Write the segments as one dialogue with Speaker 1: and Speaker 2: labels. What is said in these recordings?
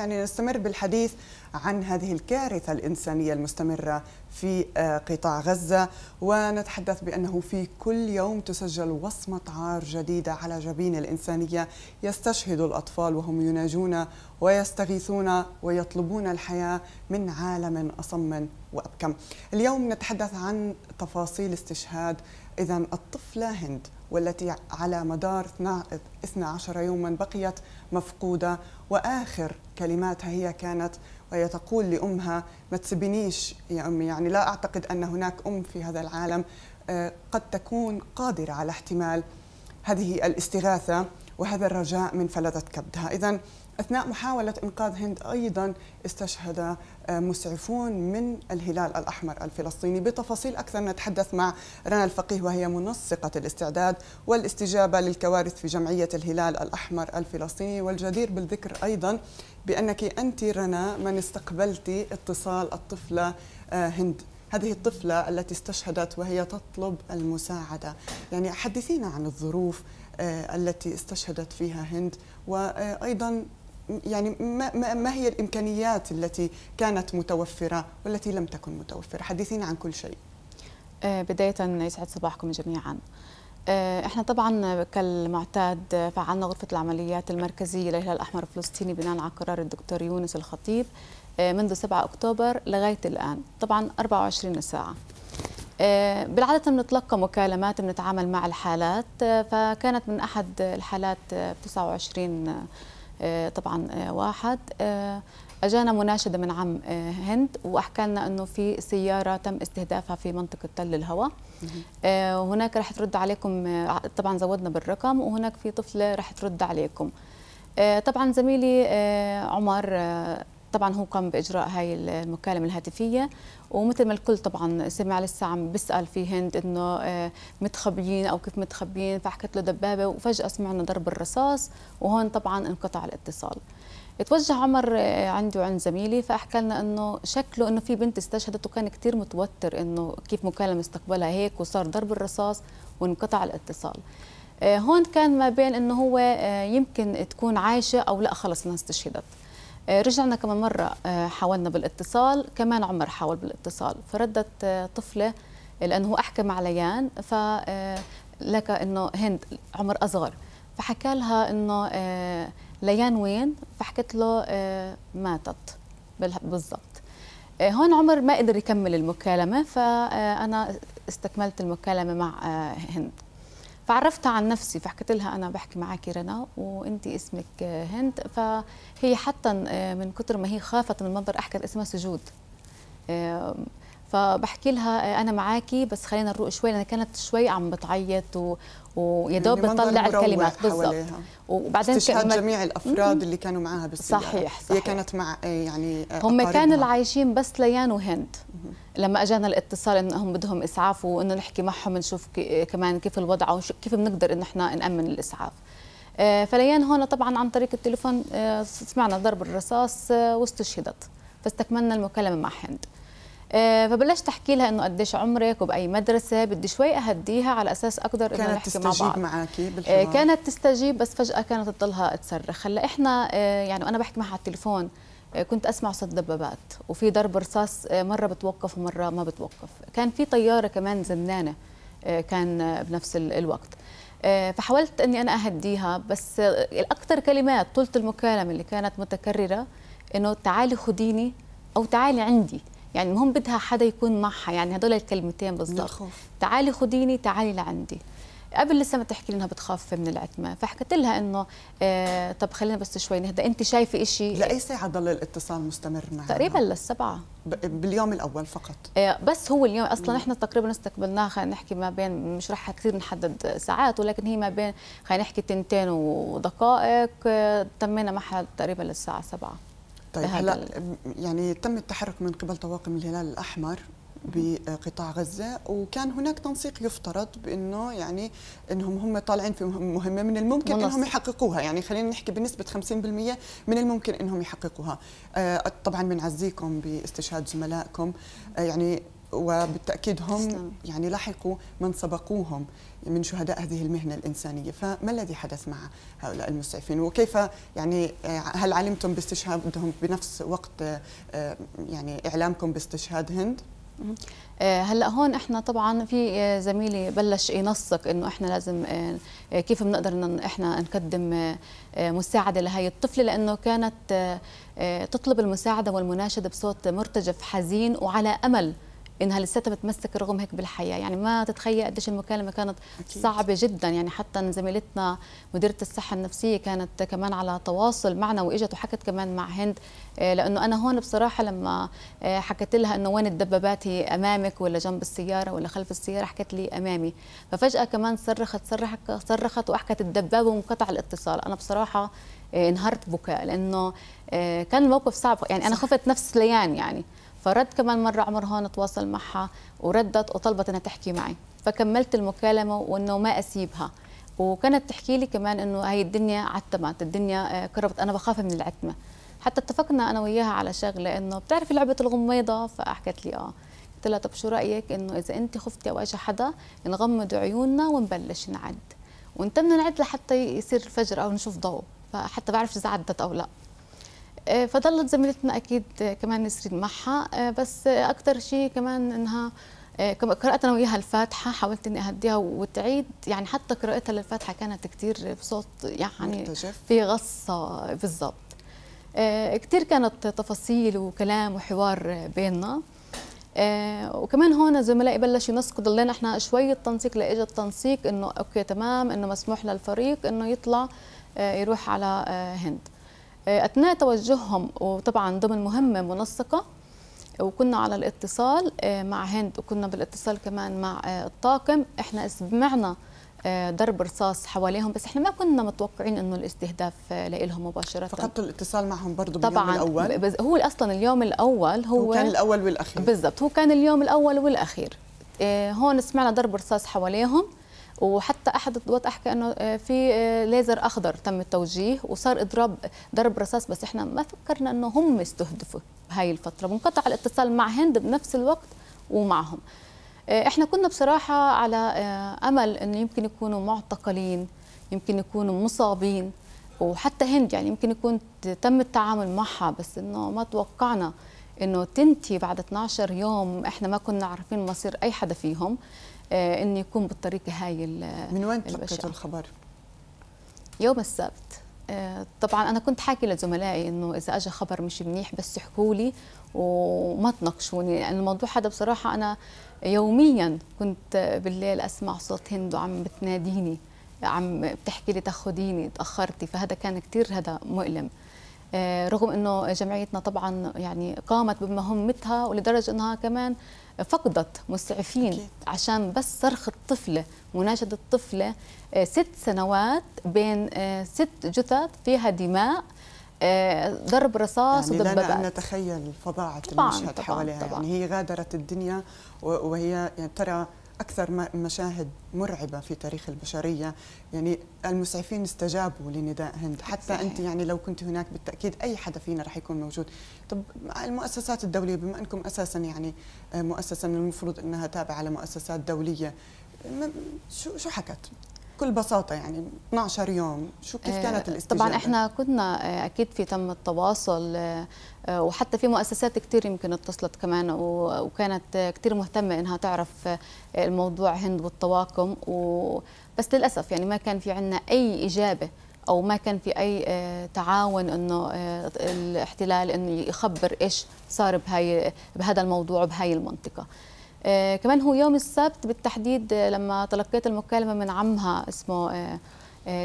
Speaker 1: يعني نستمر بالحديث عن هذه الكارثة الإنسانية المستمرة في آه، قطاع غزة ونتحدث بأنه في كل يوم تسجل وصمة عار جديدة على جبين الإنسانية يستشهد الأطفال وهم يناجون ويستغيثون ويطلبون الحياة من عالم أصم وأبكم اليوم نتحدث عن تفاصيل استشهاد إذا الطفلة هند والتي على مدار 12 يوما بقيت مفقودة وآخر كلماتها هي كانت وهي تقول لأمها ما تسبنيش يا أمي يعني لا أعتقد أن هناك أم في هذا العالم آه، قد تكون قادرة على احتمال هذه الاستغاثة وهذا الرجاء من فلذة كبدها إذا أثناء محاولة إنقاذ هند أيضا استشهد آه، مسعفون من الهلال الأحمر الفلسطيني بتفاصيل أكثر نتحدث مع رنا الفقيه وهي منسقة الاستعداد والاستجابة للكوارث في جمعية الهلال الأحمر الفلسطيني والجدير بالذكر أيضا بأنك أنت رنا من استقبلت اتصال الطفلة آه، هند هذه الطفلة التي استشهدت وهي تطلب المساعدة يعني حدثينا عن الظروف آه، التي استشهدت فيها هند وأيضا يعني ما, ما هي الامكانيات التي كانت متوفره والتي لم تكن متوفره حدثينا عن كل شيء آه، بدايه يسعد صباحكم جميعا آه، احنا طبعا
Speaker 2: كالمعتاد فعلنا غرفه العمليات المركزيه للهلال الاحمر الفلسطيني بناء على قرار الدكتور يونس الخطيب آه، منذ 7 اكتوبر لغايه الان طبعا 24 ساعه بالعادة بنتلقى مكالمات بنتعامل مع الحالات فكانت من أحد الحالات 29 آه، طبعا آه، واحد آه، اجانا مناشده من عم هند واحكى لنا انه في سياره تم استهدافها في منطقه تل الهوى هناك رح ترد عليكم طبعا زودنا بالرقم وهناك في طفله رح ترد عليكم طبعا زميلي عمر طبعا هو قام باجراء هاي المكالمه الهاتفيه ومثل ما الكل طبعا سمع لسه عم بيسال في هند انه آه، متخبيين او كيف متخبيين فحكت له دبابه وفجاه سمعنا ضرب الرصاص وهون طبعا انقطع الاتصال توجه عمر آه، عندي وعند زميلي فاحكى لنا انه شكله انه في بنت استشهدت وكان كثير متوتر انه كيف مكالمه استقبلها هيك وصار ضرب الرصاص وانقطع الاتصال آه، هون كان ما بين انه هو يمكن تكون عايشه او لا خلص انها استشهدت آه، رجعنا كمان مرة آه، حاولنا بالاتصال كمان عمر حاول بالاتصال فردت آه، طفلة لأنه هو أحكى مع ليان فلك أنه هند عمر أصغر فحكى لها أنه ليان وين فحكت له ماتت بالضبط هون عمر ما قدر يكمل المكالمة فأنا استكملت المكالمة مع هند فعرفتها عن نفسي فحكيت لها انا بحكي معك رنا وانت اسمك هند فهي حتى آه، من كثر ما هي خافت من المنظر احكت اسمها سجود آه، فبحكي لها آه، انا معاكي بس خلينا نروق شوي لان كانت شوي عم بتعيط و... ويا يعني دوب بتطلع الكلمات بالضبط
Speaker 1: وبعدين استشهاد كأمل... جميع الافراد اللي كانوا معها بالسياره صحيح, صحيح. هي كانت مع آه، يعني آه، هم كانوا
Speaker 2: عايشين بس ليان وهند لما اجانا الاتصال انهم بدهم اسعاف وانه نحكي معهم نشوف كمان كيف الوضع وكيف بنقدر ان احنا نامن الاسعاف فليان هون طبعا عن طريق التليفون سمعنا ضرب الرصاص واستشهدت فاستكملنا المكالمه مع هند آه، فبلشت احكي لها انه قديش عمرك وباي مدرسه بدي شوي اهديها على اساس اقدر انه نحكي مع بعض
Speaker 1: معاكي آه، كانت
Speaker 2: تستجيب بس فجاه كانت تضلها تصرخ هلا احنا آه، يعني وانا بحكي معها على التليفون كنت اسمع صوت دبابات وفي ضرب رصاص مره بتوقف ومره ما بتوقف كان في طياره كمان زنانه كان بنفس الوقت فحاولت اني انا اهديها بس الاكثر كلمات طولت المكالمه اللي كانت متكرره انه تعالي خديني او تعالي عندي يعني المهم بدها حدا يكون معها يعني هدول الكلمتين بالضبط تعالي خديني تعالي لعندي قبل لسه ما تحكي لي انها بتخاف من العتمه فحكيت لها انه آه طب خلينا بس شوي نهدى انت شايفه شيء لاي ساعه
Speaker 1: ضل الاتصال مستمر معها تقريبا للسبعه باليوم الاول فقط
Speaker 2: آه بس هو اليوم اصلا احنا تقريبا استقبلناها خلينا نحكي ما بين مش رح كثير نحدد ساعات ولكن هي ما بين خلينا نحكي تنتين ودقائق آه، تمينا معها تقريبا للساعه سبعة طيب هلا
Speaker 1: يعني تم التحرك من قبل طواقم الهلال الاحمر بقطاع غزة وكان هناك تنسيق يفترض بأنه يعني أنهم هم طالعين في مهمة من الممكن ملص. أنهم يحققوها يعني خلينا نحكي بنسبة 50% من الممكن أنهم يحققوها آه، طبعا بنعزيكم باستشهاد زملائكم آه، يعني وبالتأكيد هم يعني لحقوا من سبقوهم من شهداء هذه المهنة الإنسانية فما الذي حدث مع هؤلاء المسعفين وكيف يعني آه، هل علمتم باستشهادهم بنفس وقت آه، يعني إعلامكم باستشهاد هند؟ آه،
Speaker 2: هلا هون احنا طبعا في زميلي بلش ينسق
Speaker 1: انه احنا لازم كيف
Speaker 2: بنقدر احنا نقدم مساعده لهي الطفله لانه كانت تطلب المساعده والمناشده بصوت مرتجف حزين وعلى امل انها لساتها بتمسك رغم هيك بالحياه يعني ما تتخيل قديش المكالمه كانت أكيد. صعبه جدا يعني حتى زميلتنا مديره الصحه النفسيه كانت كمان على تواصل معنا واجت وحكت كمان مع هند آه، لانه انا هون بصراحه لما آه، حكيت لها انه وين الدبابات هي امامك ولا جنب السياره ولا خلف السياره حكت لي امامي ففجاه كمان صرخت صرخت صرخت واحكت الدبابه وانقطع الاتصال انا بصراحه آه، انهارت بكاء لانه كان الموقف صعب يعني انا خفت نفس ليان يعني فرد كمان مرة عمر هون تواصل معها وردت وطلبت أنها تحكي معي فكملت المكالمة وأنه ما أسيبها وكانت تحكي لي كمان أنه هي الدنيا عتمت الدنيا آه، قربت أنا بخاف من العتمة حتى اتفقنا أنا وياها على شغلة أنه بتعرفي لعبة الغميضة فحكت لي آه قلت لها طب شو رأيك أنه إذا أنت خفتي أو أجى حدا نغمض عيوننا ونبلش نعد وانتمنا نعد لحتى يصير الفجر أو نشوف ضوء فحتى بعرف إذا عدت أو لأ آه، فضلت زميلتنا اكيد آه، كمان نسرين معها آه، بس اكثر شيء كمان انها قرأت أنا وياها الفاتحة حاولت إني أهديها وتعيد يعني حتى قراءتها للفاتحة كانت كثير بصوت يعني في غصة بالضبط كثير كانت تفاصيل وكلام وحوار بيننا وكمان هون زملائي بلشوا ينسقوا ضلينا احنا شوي تنسيق لاجى التنسيق إنه أوكي تمام إنه مسموح للفريق إنه يطلع يروح على هند آه، اثناء توجههم وطبعا ضمن مهمه منسقه وكنا على الاتصال آه، مع هند وكنا بالاتصال كمان مع آه، الطاقم احنا سمعنا ضرب رصاص حواليهم بس احنا ما كنا متوقعين انه الاستهداف لهم مباشره فقدتوا
Speaker 1: الاتصال معهم برضه باليوم طبعا الاول
Speaker 2: بز... هو اصلا اليوم الاول هو, هو كان الاول والاخير بالضبط هو كان اليوم الاول والاخير هون سمعنا ضرب رصاص حواليهم وحتى احد الضباط احكى انه آه، في آه، ليزر اخضر تم التوجيه وصار اضراب ضرب رصاص بس احنا ما فكرنا انه هم استهدفوا بهاي الفتره وانقطع الاتصال مع هند بنفس الوقت ومعهم آه، احنا كنا بصراحه على امل انه يمكن يكونوا معتقلين يمكن يكونوا مصابين وحتى هند يعني يمكن يكون تم التعامل معها بس انه ما توقعنا انه تنتهي بعد 12 يوم احنا ما كنا عارفين مصير اي حدا فيهم آه، انه يكون بالطريقه هاي من وين تلقيتوا الخبر؟ يوم السبت آه، طبعا انا كنت حاكي لزملائي انه اذا اجى خبر مش منيح بس احكوا لي وما تناقشوني لان الموضوع هذا بصراحه انا يوميا كنت بالليل اسمع صوت هند وعم بتناديني عم بتحكي لي تاخذيني تاخرتي فهذا كان كثير هذا مؤلم آه، رغم انه جمعيتنا طبعا يعني قامت بمهمتها ولدرجه انها كمان فقدت مسعفين أكيد. عشان بس صرخ الطفله مناشده الطفله آه، ست سنوات بين آه، ست جثث فيها دماء ضرب رصاص يعني ودبابات لنا ان
Speaker 1: نتخيل فظاعه المشهد طبعاً حواليها يعني طبعاً يعني هي غادرت الدنيا وهي يعني ترى أكثر مشاهد مرعبة في تاريخ البشرية يعني المسعفين استجابوا لنداء هند حتى صحيح. أنت يعني لو كنت هناك بالتأكيد أي حدا فينا رح يكون موجود طب المؤسسات الدولية بما أنكم أساسا يعني آه، مؤسسة من المفروض أنها تابعة لمؤسسات دولية شو شو حكت؟ بكل بساطه يعني 12 يوم شو كيف آه، كانت الاستجابه طبعا احنا
Speaker 2: كنا آه، اكيد في تم التواصل آه، وحتى في مؤسسات كثير يمكن اتصلت كمان وكانت كثير مهتمه انها تعرف الموضوع هند والطواقم و بس للاسف يعني ما كان في عندنا اي اجابه او ما كان في اي تعاون انه الاحتلال انه يخبر ايش صار بهاي بهذا الموضوع بهاي المنطقه آه، كمان هو يوم السبت بالتحديد آه، لما تلقيت المكالمة من عمها اسمه آه،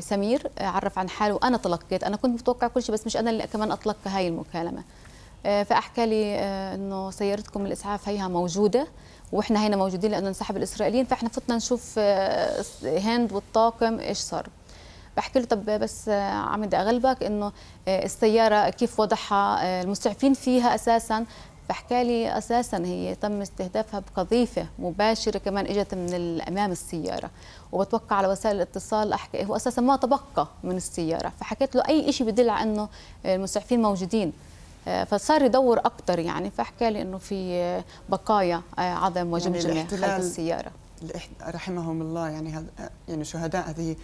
Speaker 2: سمير عرف عن حاله وأنا تلقيت أنا كنت متوقع كل شيء بس مش أنا اللي كمان أطلق هاي المكالمة فأحكى لي أنه سيارتكم الإسعاف هيها موجودة وإحنا هنا موجودين لأنه انسحب الإسرائيليين فإحنا فتنا نشوف هند والطاقم إيش صار بحكي له طب بس عم بدي اغلبك انه السياره كيف وضعها المسعفين فيها اساسا فحكي لي اساسا هي تم استهدافها بقذيفه مباشره كمان اجت من امام السياره وبتوقع على وسائل الاتصال احكي هو اساسا ما تبقى من السياره فحكيت له اي شيء بدل على انه المسعفين موجودين آه، فصار يدور اكثر يعني فحكى لي انه في آه، بقايا آه، عظم وجمجمه يعني خلف السياره
Speaker 1: رحمهم الله يعني يعني شهداء هذه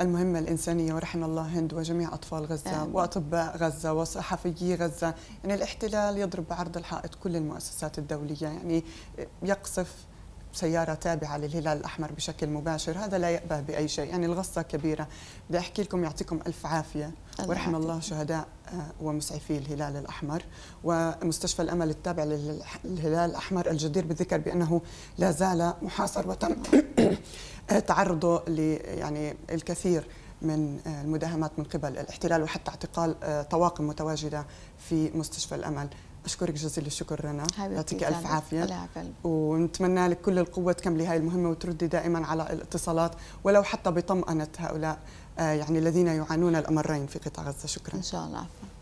Speaker 1: المهمة الإنسانية ورحم الله هند وجميع أطفال غزة أه. وأطباء غزة وصحفيي غزة يعني الاحتلال يضرب بعرض الحائط كل المؤسسات الدولية يعني يقصف سيارة تابعة للهلال الأحمر بشكل مباشر هذا لا يأبه بأي شيء يعني الغصة كبيرة بدي أحكي لكم يعطيكم ألف عافية ورحم الله شهداء آه، ومسعفي الهلال الأحمر ومستشفى الأمل التابع للهلال الأحمر الجدير بالذكر بأنه لا زال محاصر وتم آه، تعرضه ل يعني الكثير من آه، المداهمات من قبل الاحتلال وحتى اعتقال آه، طواقم متواجده في مستشفى الامل اشكرك جزيل الشكر رنا يعطيك الف عافيه ونتمنى لك كل القوه تكملي هاي المهمه وتردي دائما على الاتصالات ولو حتى بطمانه هؤلاء يعني الذين يعانون الامرين في قطاع غزه شكرا ان شاء الله عفوا